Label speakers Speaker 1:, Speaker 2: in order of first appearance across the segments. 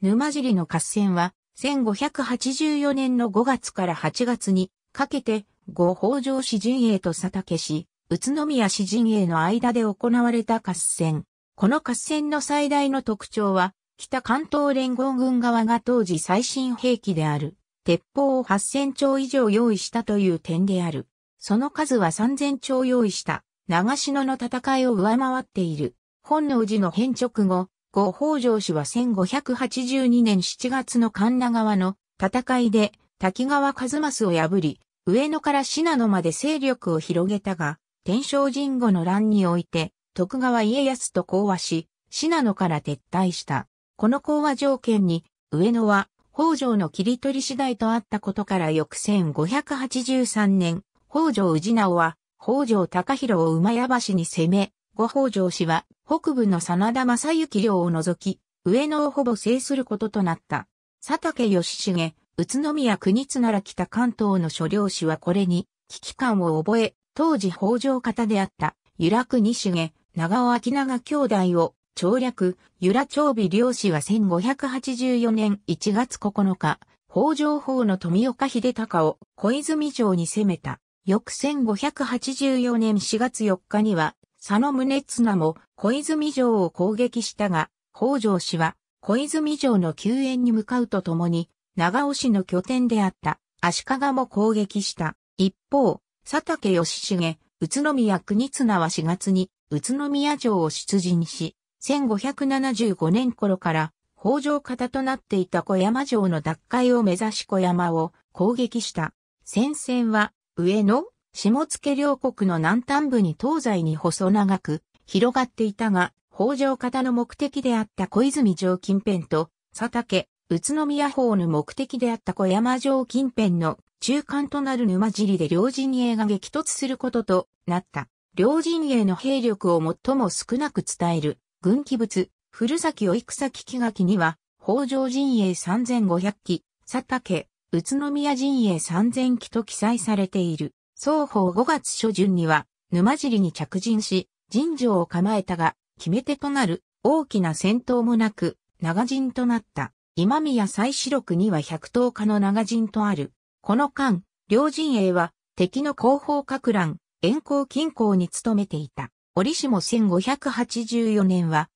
Speaker 1: 沼尻の合戦は、1584年の5月から8月にかけて、五北条氏陣営と佐竹氏、宇都宮氏陣営の間で行われた合戦。この合戦の最大の特徴は、北関東連合軍側が当時最新兵器である、鉄砲を8000丁以上用意したという点である。その数は3000丁用意した、長篠の戦いを上回っている。本能寺の変直後、後北条氏は1582年7月の神田川の戦いで滝川一正を破り、上野から信濃まで勢力を広げたが、天正神後の乱において、徳川家康と講和し、信濃から撤退した。この講和条件に、上野は北条の切り取り次第とあったことから翌1583年、北条氏直は北条高弘を馬屋橋に攻め、五宝城氏は、北部の真田正幸領を除き、上野をほぼ制することとなった。佐竹義重、宇都宮国津なら北関東の諸領氏はこれに、危機感を覚え、当時北条方であった、由良国重、長尾明長兄弟を、調略、由良長尾領氏は1584年1月9日、北条法の富岡秀隆を小泉城に攻めた。翌1584年4月4日には、佐野宗綱も小泉城を攻撃したが、北条氏は小泉城の救援に向かうとともに、長尾氏の拠点であった足利も攻撃した。一方、佐竹義重、宇都宮国綱は4月に宇都宮城を出陣し、1575年頃から北条方となっていた小山城の奪回を目指し小山を攻撃した。戦線は上野、下野両国の南端部に東西に細長く広がっていたが、北条方の目的であった小泉城近辺と、佐竹、宇都宮方の目的であった小山城近辺の中間となる沼尻で両陣営が激突することとなった。両陣営の兵力を最も少なく伝える軍記物、古崎お戦危木垣には、北条陣営3500機、佐竹、宇都宮陣営3000機と記載されている。双方5月初旬には沼尻に着陣し、陣城を構えたが、決め手となる大きな戦闘もなく、長陣となった。今宮再四六には百頭家の長陣とある。この間、両陣営は敵の後方各乱、遠行近郊に勤めていた。折しも1584年は、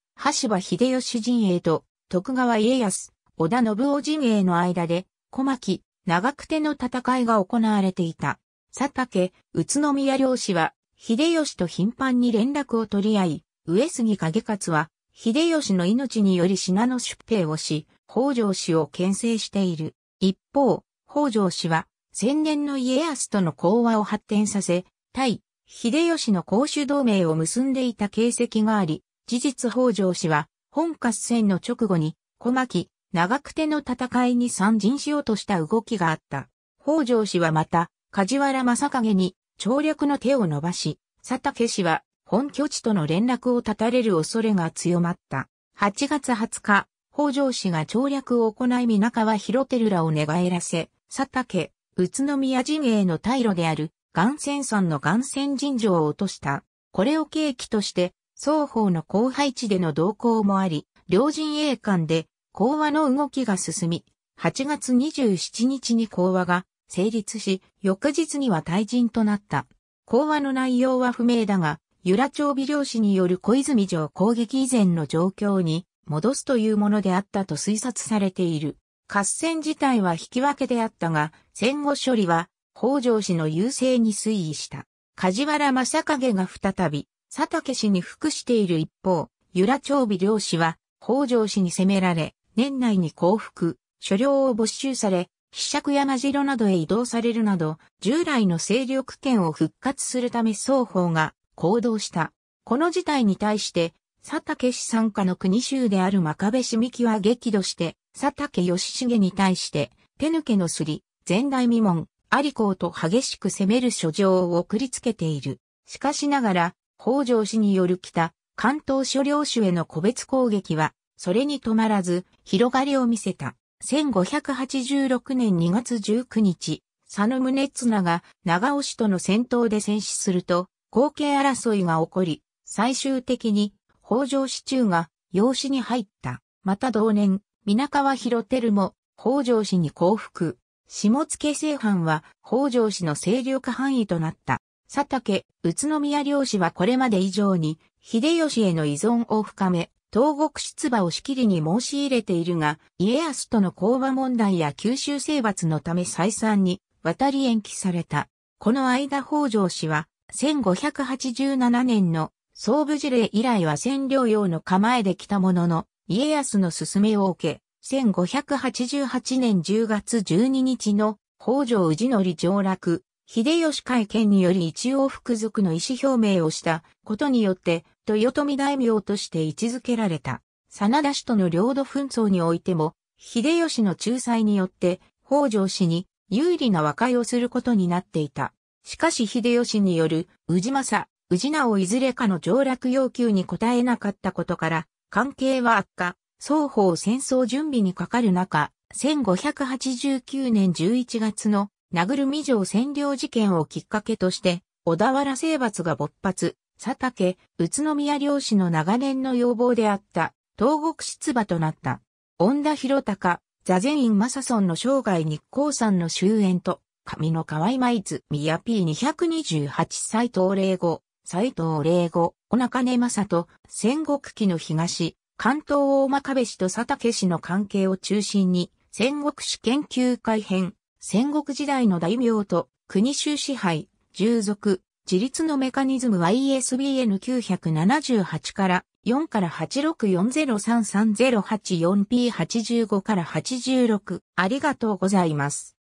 Speaker 1: 橋場秀吉陣営と徳川家康、織田信夫陣営の間で、小牧、長久手の戦いが行われていた。佐竹、宇都宮領氏は、秀吉と頻繁に連絡を取り合い、上杉景勝は、秀吉の命により品の出兵をし、北条氏を牽制している。一方、北条氏は、千年の家康との講和を発展させ、対、秀吉の公主同盟を結んでいた形跡があり、事実北条氏は、本合戦の直後に、小牧、長久手の戦いに参陣しようとした動きがあった。北条氏はまた、梶原正景に調略の手を伸ばし、佐竹氏は本拠地との連絡を絶たれる恐れが強まった。8月20日、北条氏が調略を行い皆川広照らを寝返らせ、佐竹、宇都宮陣営の退路である、岩泉山の岩泉神城を落とした。これを契機として、双方の後輩地での動向もあり、両陣営間で講和の動きが進み、8月27日に講和が成立し、翌日には退陣となった。講話の内容は不明だが、由良町美漁師による小泉城攻撃以前の状況に戻すというものであったと推察されている。合戦自体は引き分けであったが、戦後処理は北条氏の優勢に推移した。梶原正景が再び、佐竹氏に服している一方、由良町尾漁師は、北条氏に攻められ、年内に降伏、所領を没収され、秘釈や真じなどへ移動されるなど、従来の勢力圏を復活するため双方が行動した。この事態に対して、佐竹氏参加の国衆である真壁市美紀は激怒して、佐竹義重に対して、手抜けのすり、前代未聞、有功と激しく攻める書状を送りつけている。しかしながら、北条氏による北、関東諸領主への個別攻撃は、それに止まらず、広がりを見せた。1586年2月19日、佐野宗綱が長尾氏との戦闘で戦死すると、後継争いが起こり、最終的に北条氏中が養子に入った。また同年、皆川広照も北条氏に降伏。下付正藩は北条氏の勢力範囲となった。佐竹、宇都宮領氏はこれまで以上に、秀吉への依存を深め、東国出馬をしきりに申し入れているが、家康との講和問題や九州征伐のため再三に渡り延期された。この間北条氏は、1587年の総武事例以来は占領用の構えで来たものの、家康の勧めを受け、1588年10月12日の北条氏則上落、秀吉会見により一応服属の意思表明をしたことによって、豊臣大名として位置づけられた、真田氏との領土紛争においても、秀吉の仲裁によって、北条氏に有利な和解をすることになっていた。しかし秀吉による、宇治政、宇治をいずれかの上洛要求に応えなかったことから、関係は悪化、双方戦争準備にかかる中、1589年11月の名るみ城占領事件をきっかけとして、小田原征伐が勃発、佐竹、宇都宮漁師の長年の要望であった、東国出馬となった。恩田博隆、座禅院正村の生涯日光山の終焉と、上の河合舞津宮 P228 斎藤霊語、斎藤霊語、小中根正と、戦国期の東、関東大間壁氏と佐竹氏の関係を中心に、戦国史研究会編、戦国時代の大名と国州支配、従属、自立のメカニズムは ESBN978 から4から 86403308P85 から86。ありがとうございます。